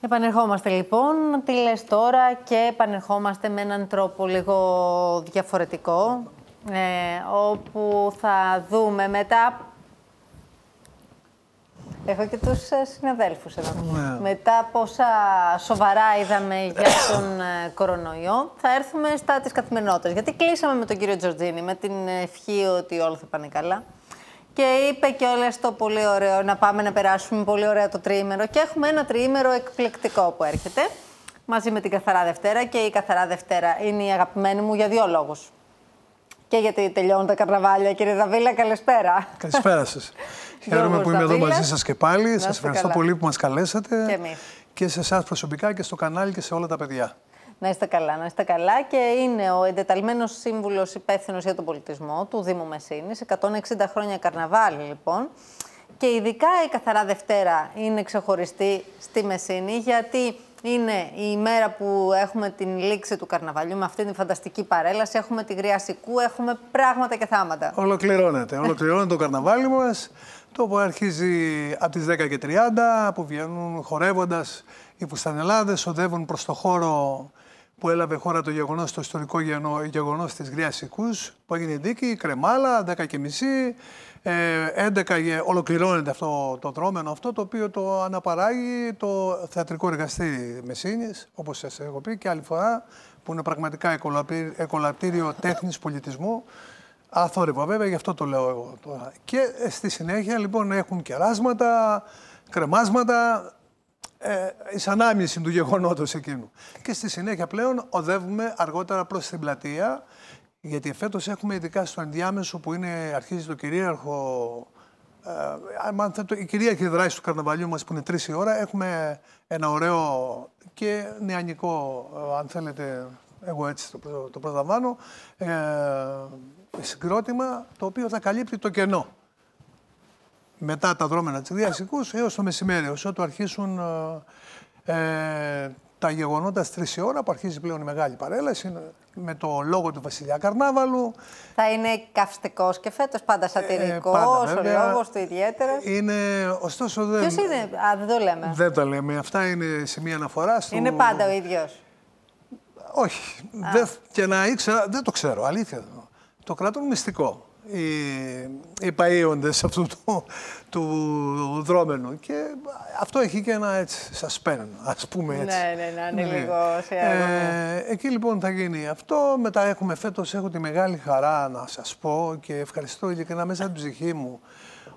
Επανερχόμαστε λοιπόν, τι λες τώρα και επανερχόμαστε με έναν τρόπο λίγο διαφορετικό ε, όπου θα δούμε μετά... Έχω και τους ε, συναδέλφους εδώ. Ναι. Μετά πόσα σοβαρά είδαμε για τον ε, κορονοϊό, θα έρθουμε στα τις καθημερινότητες; Γιατί κλείσαμε με τον κύριο Τζορτζίνη, με την ευχή ότι όλα θα πάνε καλά. Και είπε και όλες το πολύ ωραίο να πάμε να περάσουμε πολύ ωραία το τριήμερο. Και έχουμε ένα τριήμερο εκπληκτικό που έρχεται μαζί με την Καθαρά Δευτέρα. Και η Καθαρά Δευτέρα είναι η αγαπημένη μου για δύο λόγους. Και γιατί τελειώνουν τα καρναβάλια, κύριε Δαβίλα, καλησπέρα. Καλησπέρα σας. Χαίρομαι που είμαι εδώ μαζί σας και πάλι. Σας ευχαριστώ πολύ που μας καλέσατε. Και, εμείς. και σε εσάς προσωπικά και στο κανάλι και σε όλα τα παιδιά. Να είστε καλά, να είστε καλά. Και είναι ο εντεταλμένος σύμβουλος υπεύθυνος για τον πολιτισμό του Δήμου Μεσίνης. 160 χρόνια καρναβάλι, λοιπόν. Και ειδικά η Καθαρά Δευτέρα είναι ξεχωριστή στη Μεσίνη, γιατί είναι η ημέρα που έχουμε την λήξη του καρναβαλιού με αυτή την φανταστική παρέλαση. Έχουμε τη Γριασικού, έχουμε πράγματα και θάματα. Ολοκληρώνεται. Ολοκληρώνεται το καρναβάλι μας. Το που αρχίζει από τις 10 και 30, που βγαίνουν χορεύοντας οι Πουστανελάδε, οδεύουν προς το χώρο που έλαβε χώρα το γεγονός, το ιστορικό γεγονό της Γρία Σικούς, που έγινε δίκη, κρεμάλα, 10.30. 11 ε, ολοκληρώνεται αυτό το δρόμενο αυτό, το οποίο το αναπαράγει το θεατρικό εργαστήρι Μεσίνης, όπως σας έχω πει και άλλη φορά, που είναι πραγματικά εκολαπτήριο τέχνης πολιτισμού. Αθόρυβο βέβαια, γι' αυτό το λέω εγώ τώρα. Και ε, στη συνέχεια λοιπόν έχουν κεράσματα, κρεμάσματα, ε, ανάμνηση του γεγονότος εκείνου. Και στη συνέχεια πλέον οδεύουμε αργότερα προς την πλατεία, γιατί φέτος έχουμε ειδικά στο ενδιάμεσο που είναι, αρχίζει το κυρίαρχο, ε, το, η κυρίαρχη δράση του καρναβαλιού μας που είναι τρεις η ώρα, έχουμε ένα ωραίο και νεανικό, ε, αν θέλετε, εγώ έτσι το, το προλαμβάνω, ε, συγκρότημα το οποίο θα καλύπτει το κενό μετά τα δρόμενα της Διασικούς έως το μεσημέρι, ως ότου αρχίσουν ε, ε τα γεγονότα στις 3 ώρα που αρχίζει πλέον η μεγάλη παρέλαση ε, με το λόγο του Βασιλιά Καρνάβαλου. Θα είναι καυστικός και φέτος, πάντα ε, σατυρικός, ε, πάντα, ο λόγος του ιδιαίτερα. Είναι, ωστόσο δεν... Ποιος είναι, δεν το λέμε. Δεν το λέμε, αυτά είναι σημεία αναφοράς Είναι πάντα ο ίδιος. Όχι, δεν... και να ήξερα, δεν το ξέρω, αλήθεια. Το είναι μυστικό οι, ε, οι παίοντες αυτού του, του δρόμενου. Και αυτό έχει και ένα έτσι σασπέν, ας πούμε έτσι. Ναι, ναι, να είναι ναι. λίγο σε ε, Εκεί λοιπόν θα γίνει αυτό. Μετά έχουμε φέτος, έχω τη μεγάλη χαρά να σας πω και ευχαριστώ ειλικρινά μέσα από την ψυχή μου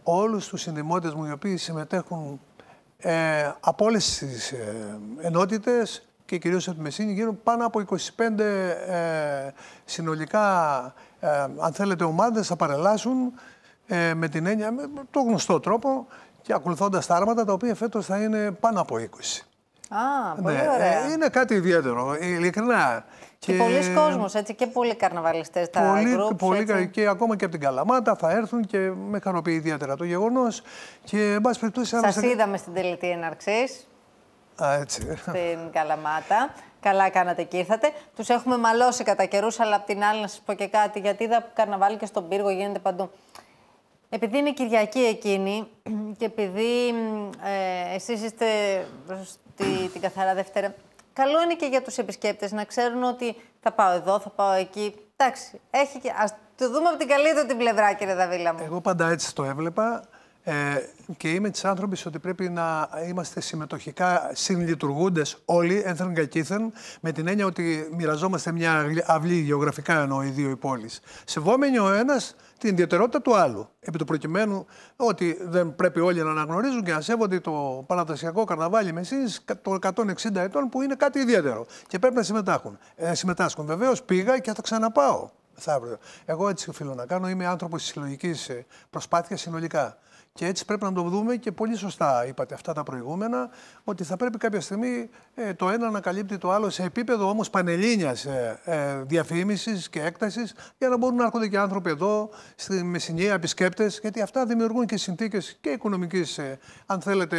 όλους τους συνδημότες μου οι οποίοι συμμετέχουν ε, από όλες τις ε, ενότητες, και κυρίως από τη Μεσίνη γύρω πάνω από 25 ε, συνολικά, ε, αν θέλετε, ομάδες θα παρελάσουν ε, με την έννοια, με το γνωστό τρόπο και ακολουθώντας τα άρματα τα οποία φέτος θα είναι πάνω από 20. Α, πολύ ναι, ε, ωραία. είναι κάτι ιδιαίτερο, ειλικρινά. Και, και πολλοί κόσμος, έτσι, και πολλοί καρναβαλιστές τα πολλοί, πολύ, Και ακόμα και από την Καλαμάτα θα έρθουν και με ικανοποιεί ιδιαίτερα το γεγονός. Και, Σας είδαμε στην τελετή έναρξης. Α, έτσι. Στην Καλαμάτα. Καλά κάνατε και ήρθατε. Τους έχουμε μαλώσει κατά καιρούς, αλλά απ' την άλλη να σας πω και κάτι, γιατί είδα καρναβάλι και στον πύργο γίνεται παντού. Επειδή είναι Κυριακή εκείνη και επειδή ε, εσείς είστε στη, την καθαρά Δευτέρα, καλό είναι και για τους επισκέπτες να ξέρουν ότι θα πάω εδώ, θα πάω εκεί. Εντάξει, έχει και... ας το δούμε από την καλύτερη την πλευρά, κύριε Δαβίλα μου. Εγώ πάντα έτσι το έβλεπα. Ε, και είμαι της άνθρωπη ότι πρέπει να είμαστε συμμετοχικά συνλειτουργούντες όλοι, ένθεν κακήθεν, με την έννοια ότι μοιραζόμαστε μια αυλή γεωγραφικά ενώ οι δύο οι πόλεις. Σεβόμενοι ο ένας την ιδιαιτερότητα του άλλου. Επί του προκειμένου ότι δεν πρέπει όλοι να αναγνωρίζουν και να σέβονται το παραδοσιακό Καρναβάλι Μεσίνη των 160 ετών που είναι κάτι ιδιαίτερο και πρέπει να συμμετάσχουν. Ε, συμμετάσχουν. Βεβαίως πήγα και θα ξαναπάω. Θα Εγώ έτσι οφείλω να κάνω. Είμαι άνθρωπος της συλλογικής ε, προσπάθειας συνολικά. Και έτσι πρέπει να το δούμε και πολύ σωστά είπατε αυτά τα προηγούμενα, ότι θα πρέπει κάποια στιγμή ε, το ένα να καλύπτει το άλλο σε επίπεδο όμως πανελλήνιας ε, ε, διαφήμισης και έκτασης για να μπορούν να έρχονται και άνθρωποι εδώ, στη Μεσσηνία, επισκέπτες, γιατί αυτά δημιουργούν και συνθήκες και οικονομικής, ε, αν θέλετε,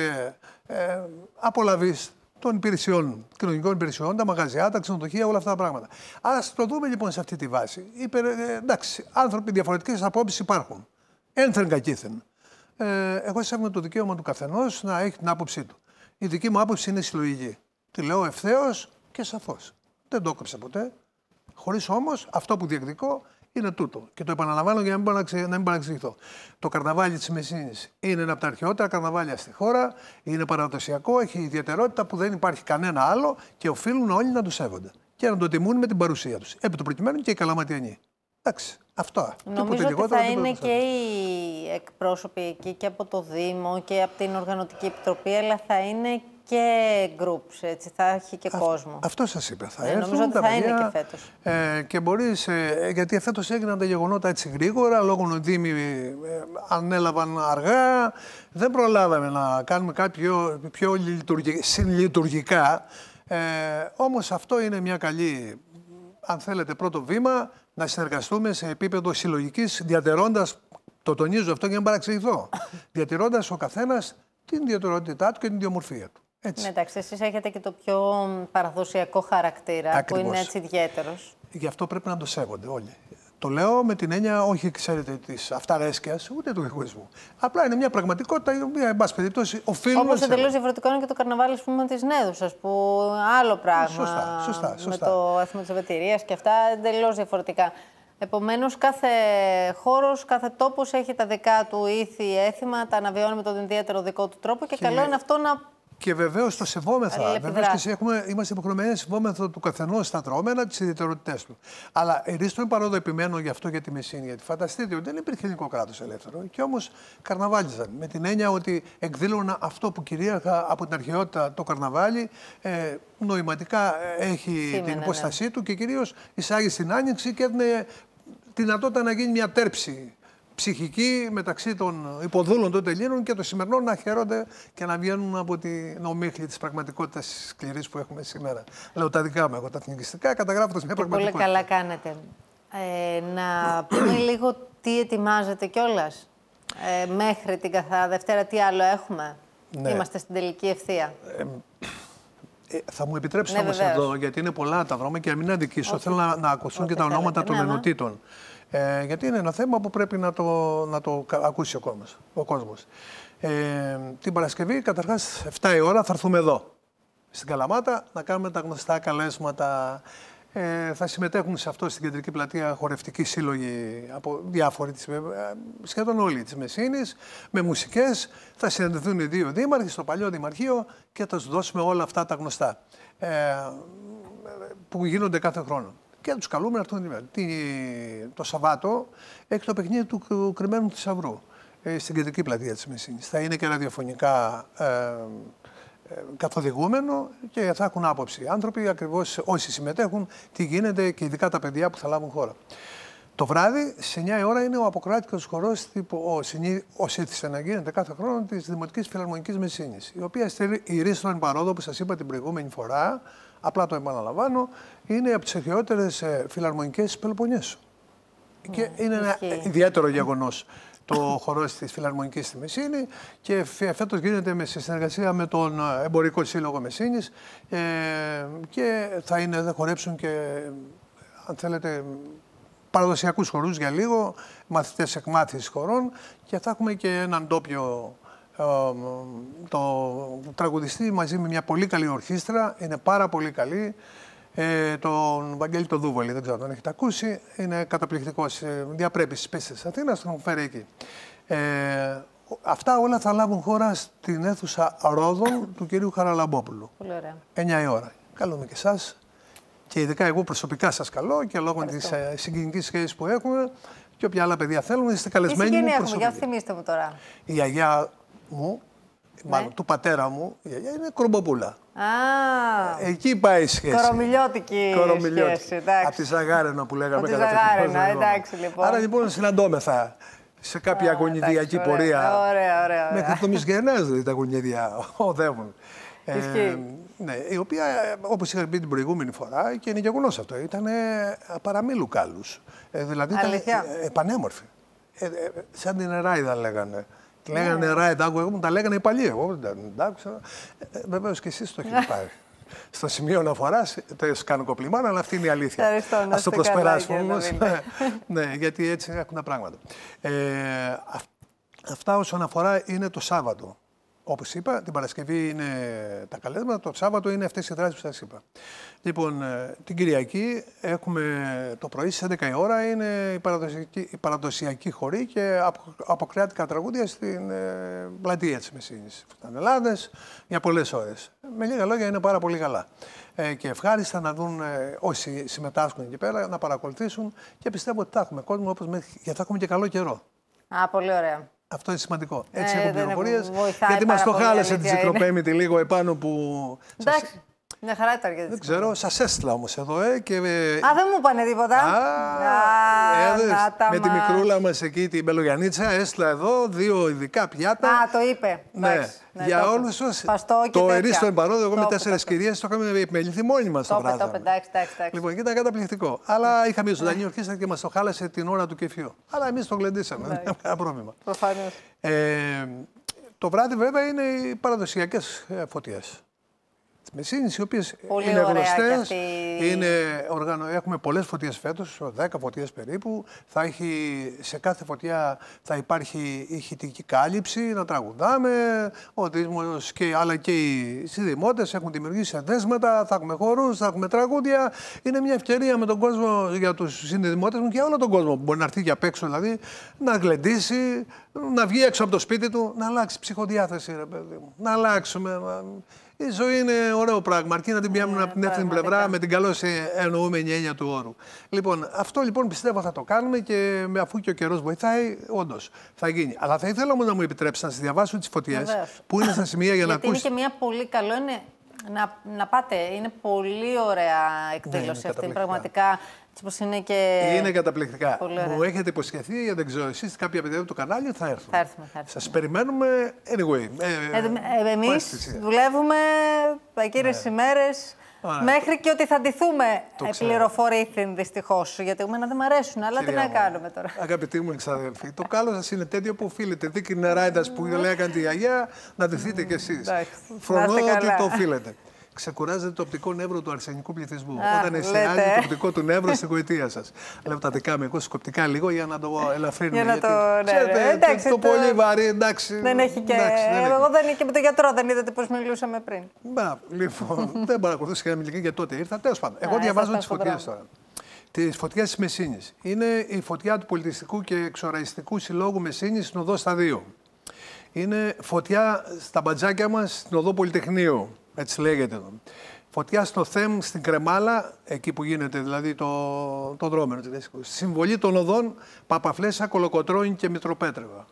ε, απολαβής των υπηρεσιών, κοινωνικών υπηρεσιών, τα μαγαζιά, τα ξενοδοχεία, όλα αυτά τα πράγματα. Άρα, ας το δούμε λοιπόν σε αυτή τη βάση. Υπερ, ε, εντάξει, άνθρωποι διαφορετικές απόψεις υπάρχουν. Ένθεν κακήθεν ε, εγώ σέβομαι το δικαίωμα του καθενός να έχει την άποψή του. Η δική μου άποψη είναι συλλογική. Τη λέω ευθέως και σαφώς. Δεν το έκοψα ποτέ. Χωρίς όμως αυτό που διεκδικώ είναι τούτο. Και το επαναλαμβάνω για να μην παραξηγηθώ. Το καρναβάλι της Μεσίνη είναι ένα από τα αρχαιότερα καρναβάλια στη χώρα. Είναι παραδοσιακό, έχει ιδιαιτερότητα που δεν υπάρχει κανένα άλλο και οφείλουν όλοι να το σέβονται. Και να το τιμούν με την παρουσία τους. Επί προκειμένου και οι Καλαματιανοί. Εντάξει, αυτό. Νομίζω ότι θα είναι και οι εκπρόσωποι εκεί και από το Δήμο και από την Οργανωτική Επιτροπή, αλλά θα είναι και groups, έτσι, θα έχει και Α, κόσμο. Αυτό σας είπα, θα ναι, έρθουν νομίζω ότι θα παιδιά, είναι και φέτος. Ε, και μπορείς, ε, γιατί φέτος έγιναν τα γεγονότα έτσι γρήγορα, λόγω Δήμη ε, ανέλαβαν αργά, δεν προλάβαμε να κάνουμε κάτι πιο, πιο συλλειτουργικά, ε, όμως αυτό είναι μια καλή, αν θέλετε, πρώτο βήμα, να συνεργαστούμε σε επίπεδο συλλογικής, διατηρώντας, το τονίζω αυτό για να παραξηγηθώ, διατηρώντας ο καθένας την ιδιαιτερότητά του και την ιδιομορφία του. Έτσι. Ναι, εσείς έχετε και το πιο παραδοσιακό χαρακτήρα που είναι έτσι ιδιαίτερος. Γι' αυτό πρέπει να το σέβονται όλοι. Το λέω με την έννοια όχι, ξέρετε, της αυταρέσκειας ούτε του εγωισμού. Απλά είναι μια πραγματικότητα η οποία, εν πάση περιπτώσει, οφείλουμε. Όπω εντελώς διαφορετικό είναι και το καρναβάλι τη Νέδουσα, που άλλο πράγμα. Σωστά, σωστά, Με το έθιμο της Ευετηρία και αυτά εντελώς διαφορετικά. Επομένως, κάθε χώρος, κάθε τόπος έχει τα δικά του ήθη, έθιμα, τα αναβιώνει με τον ιδιαίτερο δικό του τρόπο και... καλό είναι αυτό να και βεβαίως το σεβόμεθα. Βεβαίω και έχουμε, είμαστε υποχρεωμένοι να σεβόμεθα του καθενός στα τρώμενα, τις ιδιαιτερότητές του. Αλλά ερίστον παρόδο επιμένω γι' αυτό για τη Μεσίνη. Γιατί φανταστείτε ότι δεν υπήρχε ελληνικό κράτος ελεύθερο. Και όμως καρναβάλιζαν. Με την έννοια ότι εκδήλωναν αυτό που κυρίαρχα από την αρχαιότητα το καρναβάλι. Ε, νοηματικά έχει την ναι. υποστασή του και κυρίως εισάγει στην άνοιξη και έδινε δυνατότητα να γίνει μια τέρψη ψυχική μεταξύ των υποδούλων των Ελλήνων και των σημερινών να χαίρονται και να βγαίνουν από την ομίχλη της πραγματικότητας της σκληρής που έχουμε σήμερα. Λέω τα δικά μου, εγώ τα εθνικιστικά, καταγράφοντας μια πραγματικότητα. Πολύ καλά κάνετε. Ε, να πούμε λίγο τι ετοιμάζετε κιόλας ε, μέχρι την καθά Δευτέρα, τι άλλο έχουμε. Ναι. Είμαστε στην τελική ευθεία. Ε, θα μου επιτρέψετε ναι, όμως εδώ, γιατί είναι πολλά τα δρόμα και μην αδικήσω. Θέλω να, να ακουστούν και τα ονόματα των ναι, ναι. Ε, γιατί είναι ένα θέμα που πρέπει να το, να το ακούσει ο κόσμος. Ε, την Παρασκευή, καταρχάς, 7 η ώρα θα έρθουμε εδώ, στην Καλαμάτα, να κάνουμε τα γνωστά καλέσματα. Ε, θα συμμετέχουν σε αυτό στην κεντρική πλατεία χορευτικοί σύλλογοι από διάφοροι, ε, σχεδόν όλοι της Μεσίνης, με μουσικές. Θα συναντηθούν οι δύο δήμαρχοι στο παλιό δημαρχείο και θα τους δώσουμε όλα αυτά τα γνωστά ε, που γίνονται κάθε χρόνο και τους καλούμε να έρθουν την Το Σαββάτο έχει το παιχνίδι του κρυμμένου θησαυρού ε, στην κεντρική πλατεία της Μεσίνης. Θα είναι και ραδιοφωνικά ε, ε, καθοδηγούμενο και θα έχουν άποψη. Άνθρωποι ακριβώς όσοι συμμετέχουν, τι γίνεται και ειδικά τα παιδιά που θα λάβουν χώρα. Το βράδυ, σε 9 ώρα, είναι ο χορός, χορό, ο συνήθισε να γίνεται κάθε χρόνο της Δημοτικής Φιλαρμονικής Μεσίνη, η οποία στέλνει η Παρόδο που σας είπα την προηγούμενη φορά, απλά το επαναλαμβάνω, είναι από τις αρχαιότερες φιλαρμονικέ τη Πελοποννήσου. Και είναι ένα ιδιαίτερο γεγονός το χορό της Φιλαρμονικής στη Μεσίνη και φέτος γίνεται σε συνεργασία με τον ε, Εμπορικό Σύλλογο Μεσίνης ε, και θα, είναι, θα χορέψουν και αν θέλετε παραδοσιακούς χορούς για λίγο, μαθητές εκμάθησης χορών και θα έχουμε και έναν τόπιο ε, το τραγουδιστή μαζί με μια πολύ καλή ορχήστρα, είναι πάρα πολύ καλή. Ε, τον Βαγγέλη τον Δούβολη, δεν ξέρω αν τον έχετε ακούσει, είναι καταπληκτικός. Ε, διαπρέπει στις πίστε της Αθήνας, τον φέρει εκεί. Ε, αυτά όλα θα λάβουν χώρα στην αίθουσα Ρόδων του κυρίου Χαραλαμπόπουλου. Πολύ ωραία. 9 η ώρα. Καλούμε και εσάς και ειδικά εγώ προσωπικά σας καλώ και λόγω της ε, συγκινική σχέσης που έχουμε και όποια άλλα παιδιά θέλουν, είστε καλεσμένοι. Τι συγγενή έχουμε, για θυμίστε μου τώρα. Η Αγιά μου, ναι. μάλλον του πατέρα μου, η γιαγιά είναι κορμποπούλα. Α, Εκεί πάει η σχέση. Κορομιλιώτικη, κορομιλιώτικη. σχέση, εντάξει. Από τη Ζαγάρενα που λέγαμε. Από τη Ζαγάρενα, εντάξει λοιπόν. Άρα λοιπόν συναντώμεθα σε κάποια Α, αγωνιδιακή εντάξει, πορεία. Ναι, ωραία, ωραία, ωραία. Μέχρι το μισγενές δηλαδή τα γονιδιά οδεύουν. Ε, ναι, η οποία, όπως είχα πει την προηγούμενη φορά, και είναι γεγονός αυτό, ήταν παραμήλου κάλους. Ε, δηλαδή ήταν ε, πανέμορφη. επανέμορφη. Ε, σαν την Εράιδα λέγανε. Λέγανε ναι. ράιτ, άκουγα εγώ, μου τα λέγανε οι παλιοί. Εγώ δεν τα άκουσα. Ε, Βεβαίως και εσείς το έχετε ναι. πάρει. Στο σημείο να αφορά, το κάνω κοπλιμάνα, αλλά αυτή είναι η αλήθεια. Ας το προσπεράσουμε όμω. ναι, γιατί έτσι έχουν τα πράγματα. Ε, αυτά όσον αφορά είναι το Σάββατο. Όπως είπα, την Παρασκευή είναι τα καλέσματα, το Σάββατο είναι αυτές οι δράσεις που σας είπα. Λοιπόν, ε, την Κυριακή έχουμε το πρωί στις 11 η ώρα είναι η παραδοσιακή, παραδοσιακή χορή και αποκριάτικα τραγούδια στην ε, πλατεία της Μεσίνης. Φτάνουν Ελλάδες για πολλές ώρες. Με λίγα λόγια είναι πάρα πολύ καλά. Ε, και ευχάριστα να δουν ε, όσοι συμμετάσχουν εκεί πέρα να παρακολουθήσουν και πιστεύω ότι θα έχουμε κόσμο όπως μέχρι, γιατί θα έχουμε και καλό καιρό. Α, πολύ ωραία. Αυτό είναι σημαντικό. Έτσι ε, έχω πληροφορίε. Γιατί μας το χάλεσε την Ζικροπέμητη λίγο επάνω που. Εντάξει. Μια χαρά ήταν για Δεν ξέρω, σας έστειλα όμως εδώ, ε, και. Με... Α, δεν μου είπανε τίποτα. Α, α, έδες, ε, α με τη μικρούλα μας εκεί, την Μπελογιανίτσα, έστειλα εδώ δύο ειδικά πιάτα. Α, το είπε. Ναι, ναι για όλους σας. Το ερίστο στο εμπαρόδο, εγώ με τέσσερι κυρίες το είχαμε επιμεληθεί μόνοι μας το βράδυ. Το εντάξει, εντάξει. Λοιπόν, ήταν καταπληκτικό. Αλλά είχαμε μια ζωντανή ορχήστρα και μας το χάλασε την ώρα του κεφιού. Αλλά εμείς το γλεντήσαμε. Δεν πρόβλημα. Προφανώς. Ε, το βράδυ, βέβαια, είναι οι παραδοσιακές φωτιές. Μεσίνης, οι οποίες είναι γνωστέ. Οργανω... Έχουμε πολλές φωτιές φέτος, 10 φωτιές περίπου. Θα έχει, σε κάθε φωτιά θα υπάρχει ηχητική κάλυψη, να τραγουδάμε. Ο Δήμο και αλλά και οι συνδημότες έχουν δημιουργήσει αδέσματα, Θα έχουμε χορούς, θα έχουμε τραγούδια. Είναι μια ευκαιρία με τον κόσμο για τους συνδημότες μου και για όλο τον κόσμο που μπορεί να έρθει απ' έξω δηλαδή να γλεντήσει, να βγει έξω από το σπίτι του, να αλλάξει ψυχοδιάθεση, ρε παιδί μου. Να αλλάξουμε. Η ζωή είναι ωραίο πράγμα, αρκεί να την πιάνουμε ναι, από την εύθυνη πλευρά με την καλώ εννοούμενη έννοια του όρου. Λοιπόν, αυτό λοιπόν πιστεύω θα το κάνουμε και αφού και ο καιρός βοηθάει, όντως θα γίνει. Αλλά θα ήθελα όμως να μου επιτρέψεις να σας διαβάσω τις φωτιές που είναι στα σημεία για να Γιατί Είναι και μια πολύ καλό, είναι να, να πάτε. Είναι πολύ ωραία ναι, εκδήλωση αυτή. Πραγματικά είναι και. Είναι καταπληκτικά. Μου έχετε υποσχεθεί, δεν ξέρω, εσείς κάποια παιδιά του κανάλι θα έρθουν. Θα έρθουμε. Θα έρθουμε. Σας περιμένουμε anyway. Ε, ε, ε, ε Εμείς δουλεύουμε τα κύριες ναι. ημέρες. Μέχρι και ότι θα αντιθούμε πληροφορήθην δυστυχώ. Γιατί εμένα δεν μου αρέσουν, αλλά τι να κάνουμε τώρα. Αγαπητοί μου εξαδέλφοι, το κάλο σας είναι τέτοιο που οφείλετε. Δίκη νεράιδας που λέγανε τη γιαγιά, να ντυθείτε κι εσείς. Φρονώ ότι το οφείλετε. Ξεκουράζεται το οπτικό νεύρο του αρσενικού πληθυσμού. Α, Όταν εστιάζει το οπτικό του νεύρο στην γοητεία σας. μου, εγώ σκοπτικά λίγο για να το ελαφρύνουμε. Για να το. Ναι, ναι. Ξέρετε, ναι, το, το, πολύ βαρύ, εντάξει. Δεν έχει και. Εγώ δεν είχε και με τον γιατρό, δεν είδατε πώς μιλούσαμε πριν. Μπα, λοιπόν, δεν παρακολουθούσα να μιλική για τότε ήρθα. Τέλος πάντων, εγώ διαβάζω τις φωτιές τώρα. Τη φωτιά τη Μεσίνη. Είναι η φωτιά του Πολιτιστικού και Εξοραϊστικού Συλλόγου Μεσίνη στην οδό στα 2. Είναι φωτιά στα μπατζάκια μας στην οδό Πολυτεχνείου. Έτσι λέγεται εδώ. Φωτιά στο ΘΕΜ στην Κρεμάλα, εκεί που γίνεται δηλαδή το, το δρόμενο. Συμβολή των οδών Παπαφλέσσα, Κολοκοτρώνη και Μητροπέτρεβα.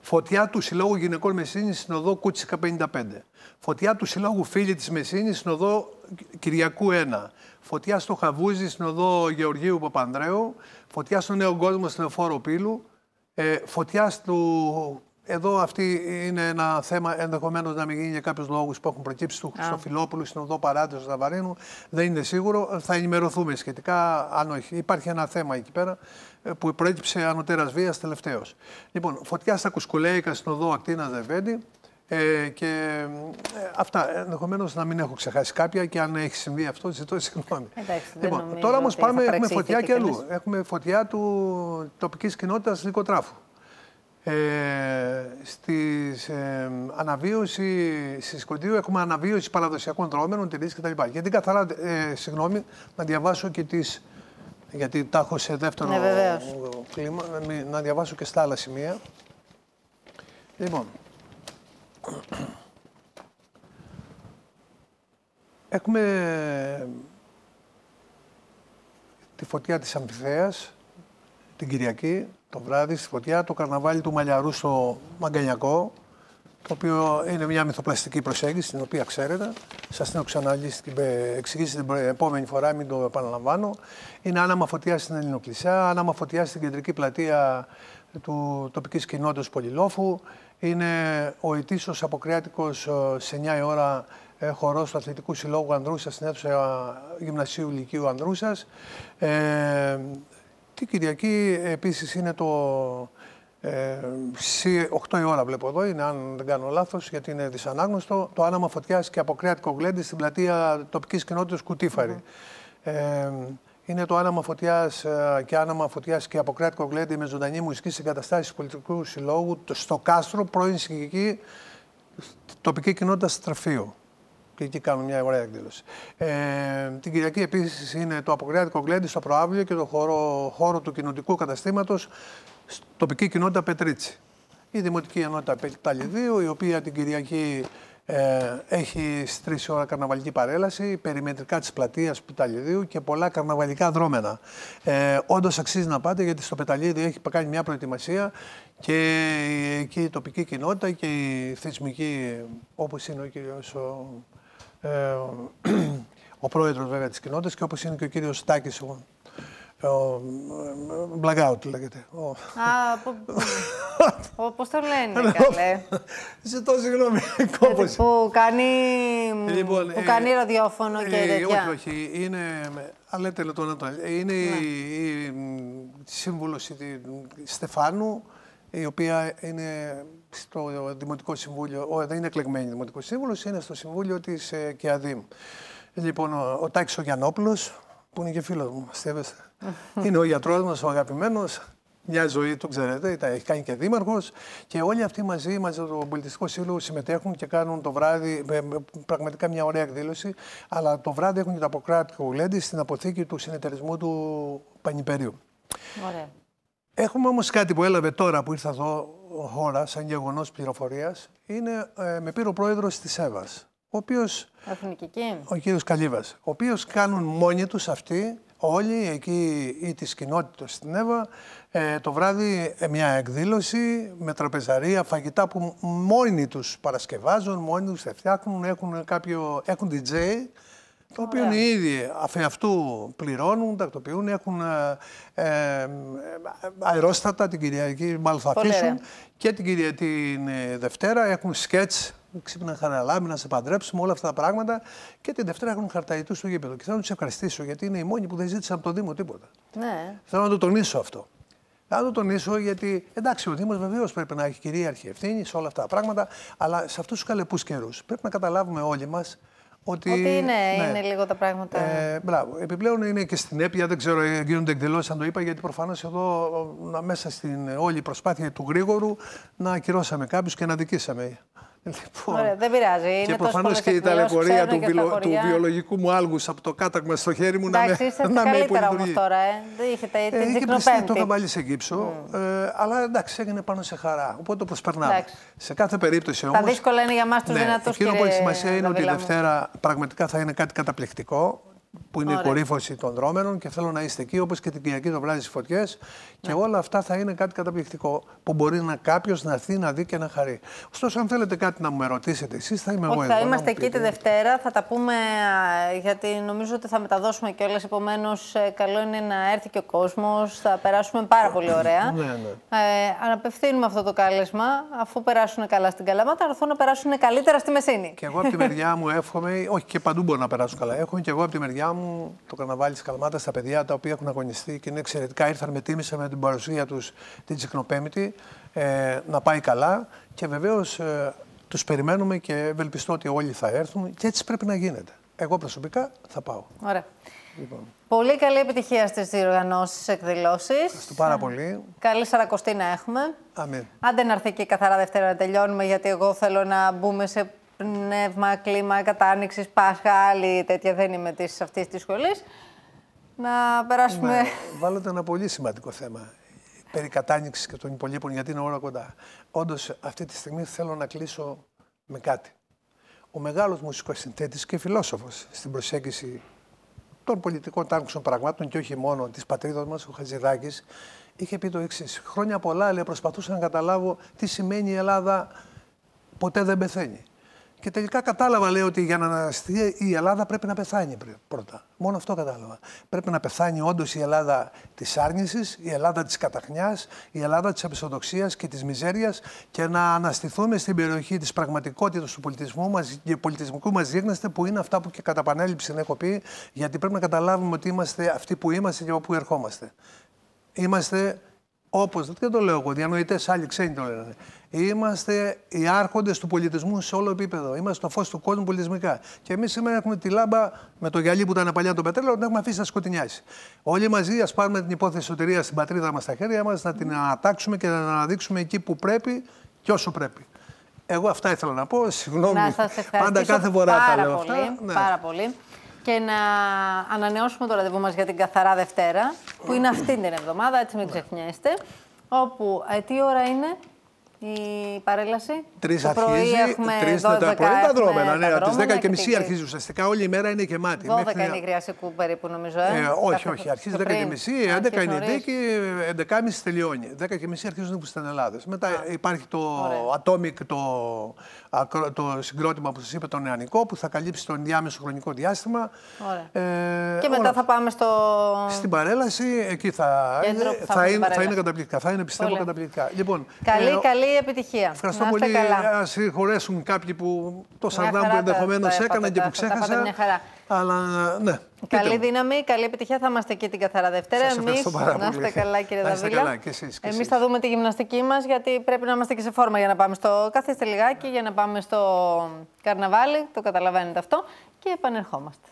Φωτιά του Συλλόγου Γυναικών Μεσίνης στην οδό Κούτσικα 55. Φωτιά του Συλλόγου Φίλη της Μεσίνης στην οδό Κυριακού 1. Φωτιά στο Χαβούζη στην οδό Γεωργίου Παπανδρέου. Φωτιά στο Νέο Κόσμο στην Εφόρο Πύλου. Ε, φωτιά στο εδώ αυτή είναι ένα θέμα ενδεχομένως να μην γίνει για κάποιους λόγους που έχουν προκύψει του Χρυστοφιλόπουλου στην οδό παράδοση του Ναβαρίνου. Δεν είναι σίγουρο. Θα ενημερωθούμε σχετικά, αν Υπάρχει ένα θέμα εκεί πέρα ε, που προέκυψε ανωτέρας βίας τελευταίως. Λοιπόν, φωτιά στα κουσκουλέικα στην οδό Ακτίνα Δεβέντη. Ε, και ε, αυτά. Ενδεχομένως να μην έχω ξεχάσει κάποια και αν έχει συμβεί αυτό, ζητώ συγγνώμη. λοιπόν, τώρα όμως πάμε. φωτιά και αλλού. Έχουμε φωτιά του τοπικής κοινότητας Λικοτράφου ε, στις, ε, αναβίωση, στις κοντίου έχουμε αναβίωση παραδοσιακών δρόμενων, τελείς λοιπά. Γιατί καθαρά, ε, συγγνώμη, να διαβάσω και τις, γιατί τα έχω σε δεύτερο ναι, κλίμα, να, να διαβάσω και στα άλλα σημεία. Λοιπόν, έχουμε τη φωτιά της Αμφιθέας, την Κυριακή, το βράδυ στη φωτιά το καρναβάλι του Μαλιαρού στο Μαγκανιακό, το οποίο είναι μια μυθοπλαστική προσέγγιση, την οποία ξέρετε. Σας την έχω ξαναλύσει, την εξηγήσει την επόμενη φορά, μην το επαναλαμβάνω. Είναι άναμα φωτιά στην Ελληνοκλησιά, άναμα φωτιά στην κεντρική πλατεία του τοπικής κοινότητας Πολυλόφου. Είναι ο ετήσιο αποκριάτικος ε, σε 9 η ώρα ε, χορός του Αθλητικού Συλλόγου Ανδρούσας στην αίθουσα ε, Γυμνασίου Λυκείου Ανδρούσας. Ε, η Κυριακή επίσης είναι το. 8 ε, η ώρα βλέπω εδώ, είναι αν δεν κάνω λάθος, γιατί είναι δυσανάγνωστο. Το άναμα φωτιάς και αποκρέατικο γλέντι στην πλατεία τοπικής κοινότητας Κουτίφαρη. Ε, είναι το άναμα φωτιάς ε, και άναμα φωτιάς και αποκράτικο γλέντι με ζωντανή μουσική σε εγκαταστάσεις πολιτικού συλλόγου στο κάστρο, πρώην συγκεκριτική τοπική κοινότητα Στραφείο και εκεί κάνουμε μια ωραία εκδήλωση. Ε, την Κυριακή επίσης είναι το Αποκριάτικο Γκλέντι στο Προάβλιο και το χώρο, χώρο του κοινωνικού καταστήματος τοπική κοινότητα Πετρίτσι. Η Δημοτική Ενότητα Πεταλιδίου, η οποία την Κυριακή ε, έχει στις 3 ώρα καρναβαλική παρέλαση, περιμετρικά της πλατείας Πεταλιδίου και πολλά καρναβαλικά δρόμενα. Ε, Όντως αξίζει να πάτε γιατί στο Πεταλίδι έχει κάνει μια προετοιμασία και, εκεί η τοπική κοινότητα και η θεσμική, όπως είναι ο κύριος ε, ο πρόεδρος βέβαια της κοινότητας και όπως είναι και ο κύριος Στάκης, ο, ε, ο, ε, blackout λέγεται. Α, πώς το λένε καλέ. Ζητώ συγγνώμη, γνώμη. Ε, που κάνει, λοιπόν, που κάνει ραδιόφωνο και τέτοια. Όχι, όχι, είναι, αλλά το είναι ναι. η, η σύμβουλος Στεφάνου, η οποία είναι στο Δημοτικό Συμβούλιο, ο, δεν είναι εκλεγμένη Δημοτικό Σύμβουλο, είναι στο Συμβούλιο της ε, ΚΕΑΔΗΜ. Λοιπόν, ο, ο ο που είναι και φίλος μου, στέβεστε. είναι ο γιατρός μας, ο αγαπημένος. Μια ζωή, το ξέρετε, τα έχει κάνει και δήμαρχος. Και όλοι αυτοί μαζί, μαζί με τον Πολιτιστικό Σύλλογο, συμμετέχουν και κάνουν το βράδυ πραγματικά μια ωραία εκδήλωση. Αλλά το βράδυ έχουν και τα Αποκράτικο Λέντι, στην αποθήκη του συνεταιρισμού του Πανιπέριου. Ωραία. Έχουμε όμως κάτι που έλαβε τώρα που ήρθα εδώ χώρα, σαν γεγονός πληροφορίας, είναι ε, με πήρε ο πρόεδρος της ΕΒΑ. Ο οποίος. Ο κύριος Καλίβα. Ο οποίος κάνουν μόνοι τους αυτοί, όλοι εκεί ή της κοινότητας στην ΕΒΑ, ε, το βράδυ ε, μια εκδήλωση με τραπεζαρία, φαγητά που μόνοι τους παρασκευάζουν, μόνοι τους φτιάχνουν, έχουν, κάποιο, έχουν DJ το οποίο ήδη αφεαυτού πληρώνουν, τακτοποιούν, έχουν ε, ε, αερόστατα την Κυριακή, μάλλον θα αφήσουν και την, Κυριακή, την ε, Δευτέρα έχουν σκέτς, ξύπνα χαραλάμι, να σε παντρέψουμε, όλα αυτά τα πράγματα και την Δευτέρα έχουν χαρταϊτού στο γήπεδο. Και θέλω να τους ευχαριστήσω γιατί είναι οι μόνοι που δεν ζήτησαν από τον Δήμο τίποτα. Ναι. Θέλω να το τονίσω αυτό. Να το τονίσω γιατί εντάξει, ο Δήμος βεβαίως πρέπει να έχει κυρίαρχη ευθύνη σε όλα αυτά τα πράγματα, αλλά σε αυτούς τους καλεπούς καιρούς πρέπει να καταλάβουμε όλοι μας ότι, είναι, ναι. είναι λίγο τα πράγματα. Ε, μπράβο. Επιπλέον είναι και στην ΕΠΙΑ, δεν ξέρω, γίνονται εκδηλώσεις, αν το είπα, γιατί προφανώς εδώ μέσα στην όλη προσπάθεια του γρήγορου να ακυρώσαμε κάποιους και να δικήσαμε. Λοιπόν, Ωραία, δεν πειράζει. και προφανώς και η ταλαιπωρία του, του βιολογικού μου άλγου από το κάταγμα στο χέρι μου Εντάξει, να με, να καλύτερα όμως τώρα, ε. Δεν ε, είχε την ε, Το είχα σε γύψο, ε, αλλά εντάξει, έγινε πάνω σε χαρά. Οπότε το προσπερνάμε. Σε κάθε περίπτωση όμω. Τα δύσκολα είναι για εμά τους ναι, δυνατούς. Εκείνο που έχει σημασία είναι ότι η Δευτέρα πραγματικά θα είναι κάτι καταπληκτικό που είναι η κορύφωση των δρόμενων και θέλω να είστε εκεί, όπως και την Κυριακή το βράδυ στις φωτιές. Και ναι. όλα αυτά θα είναι κάτι καταπληκτικό που μπορεί να κάποιος να έρθει να δει και να χαρεί. Ωστόσο, αν θέλετε κάτι να μου ρωτήσετε εσείς, θα είμαι εγώ θα εδώ. Θα είμαστε εκεί τη Δευτέρα, θα τα πούμε, γιατί νομίζω ότι θα μεταδώσουμε κιόλας. Επομένως, ε, καλό είναι να έρθει και ο κόσμος, θα περάσουμε πάρα πολύ ωραία. ναι, ναι. Ε, αναπευθύνουμε αυτό το κάλεσμα, αφού περάσουν καλά στην Καλαμάτα, αρθώ να περάσουν καλύτερα στη Μεσίνη. Και εγώ από τη μεριά μου εύχομαι, όχι και παντού μπορώ να περάσω καλά, έχω και εγώ από τη μεριά παιδιά το καρναβάλι της Καλμάτας, τα παιδιά τα οποία έχουν αγωνιστεί και είναι εξαιρετικά. Ήρθαν με τίμησα με την παρουσία τους την Τσικνοπέμπτη ε, να πάει καλά και βεβαίως ε, τους περιμένουμε και ευελπιστώ ότι όλοι θα έρθουν και έτσι πρέπει να γίνεται. Εγώ προσωπικά θα πάω. Ωραία. Λοιπόν. Πολύ καλή επιτυχία στις διοργανώσεις, εκδηλώσεις. Ευχαριστώ πάρα πολύ. Καλή σαρακοστή να έχουμε. Αμήν. Άντε να έρθει και καθαρά Δευτέρα να τελειώνουμε, γιατί εγώ θέλω να μπούμε σε πνεύμα, κλίμα, κατάνοιξη, Πάσχα, άλλη τέτοια δεν είμαι της αυτής της σχολής. Να περάσουμε. Να, βάλετε ένα πολύ σημαντικό θέμα περί κατάνοιξη και των υπολείπων, γιατί είναι όλα κοντά. Όντως, αυτή τη στιγμή θέλω να κλείσω με κάτι. Ο μεγάλος συνθέτη και φιλόσοφος στην προσέγγιση των πολιτικών τάξεων πραγμάτων και όχι μόνο της πατρίδας μας, ο Χατζηδάκης, είχε πει το εξής. Χρόνια πολλά αλλά προσπαθούσα να καταλάβω τι σημαίνει η Ελλάδα ποτέ δεν πεθαίνει. Και τελικά κατάλαβα, λέει, ότι για να αναστεί η Ελλάδα πρέπει να πεθάνει πρώτα. Μόνο αυτό κατάλαβα. Πρέπει να πεθάνει όντως η Ελλάδα της άρνησης, η Ελλάδα της καταχνιάς, η Ελλάδα της απεσιοδοξία και της μιζέριας και να αναστηθούμε στην περιοχή της πραγματικότητας του πολιτισμού μας και πολιτισμικού μας γίγνεσθε που είναι αυτά που και κατά επανέληψη έχω πει, γιατί πρέπει να καταλάβουμε ότι είμαστε αυτοί που είμαστε και από πού ερχόμαστε. Είμαστε όπως. Δεν το λέω εγώ, διανοητές άλλοι ξένοι το λένε. Είμαστε οι άρχοντες του πολιτισμού σε όλο επίπεδο. Είμαστε το φως του κόσμου πολιτισμικά. Και εμείς σήμερα έχουμε τη λάμπα με το γυαλί που ήταν παλιά το πετρέλαιο, την έχουμε αφήσει να σκοτεινιάσει. Όλοι μαζί ας πάρουμε την υπόθεση σωτηρίας στην πατρίδα μας στα χέρια μας, να την ανατάξουμε και να την αναδείξουμε εκεί που πρέπει και όσο πρέπει. Εγώ αυτά ήθελα να πω. Συγγνώμη. Να σας Πάντα κάθε φορά τα λέω αυτά. Ναι. Πάρα πολύ. Και να ανανεώσουμε το ραντεβού μας για την Καθαρά Δευτέρα, που είναι αυτή την εβδομάδα, έτσι μην ναι. ξεχνιέστε. Όπου, ε, τι ώρα είναι, η παρέλαση. Τρεις αρχίζει, τρει τα πρωί τα δρόμενα. Ναι, από τις 10 και μισή αρχίζει ουσιαστικά. Όλη η μέρα είναι γεμάτη. 12 είναι η που περίπου, νομίζω. Ε, ε όχι, όχι. Αρχίζει 10 και μισή, 11 είναι η και 11.30 τελειώνει. 10 και μισή αρχίζουν οι Ελλάδα. Μετά υπάρχει το Atomic, το, το συγκρότημα που σας είπα, το νεανικό, που θα καλύψει το ενδιάμεσο χρονικό διάστημα. Ε, και μετά θα πάμε στο. Στην παρέλαση, εκεί θα, θα, είναι, καταπληκτικά. Θα είναι πιστεύω καταπληκτικά. Λοιπόν, καλή, ε, καλή επιτυχία. Ευχαριστώ πολύ. Α ε, συγχωρέσουν κάποιοι που το σαρδάμ που ενδεχομένω έκανα και που ξέχασα. Αλλά ναι. Καλή δύναμη, καλή επιτυχία. Θα είμαστε εκεί την καθαρά Δευτέρα. Εμεί να καλά, κύριε Δαβίλα. Εμεί θα δούμε τη γυμναστική μας, γιατί πρέπει να είμαστε και σε φόρμα για να πάμε στο. Καθίστε λιγάκι για να πάμε στο καρναβάλι. Το καταλαβαίνετε αυτό. Και επανερχόμαστε.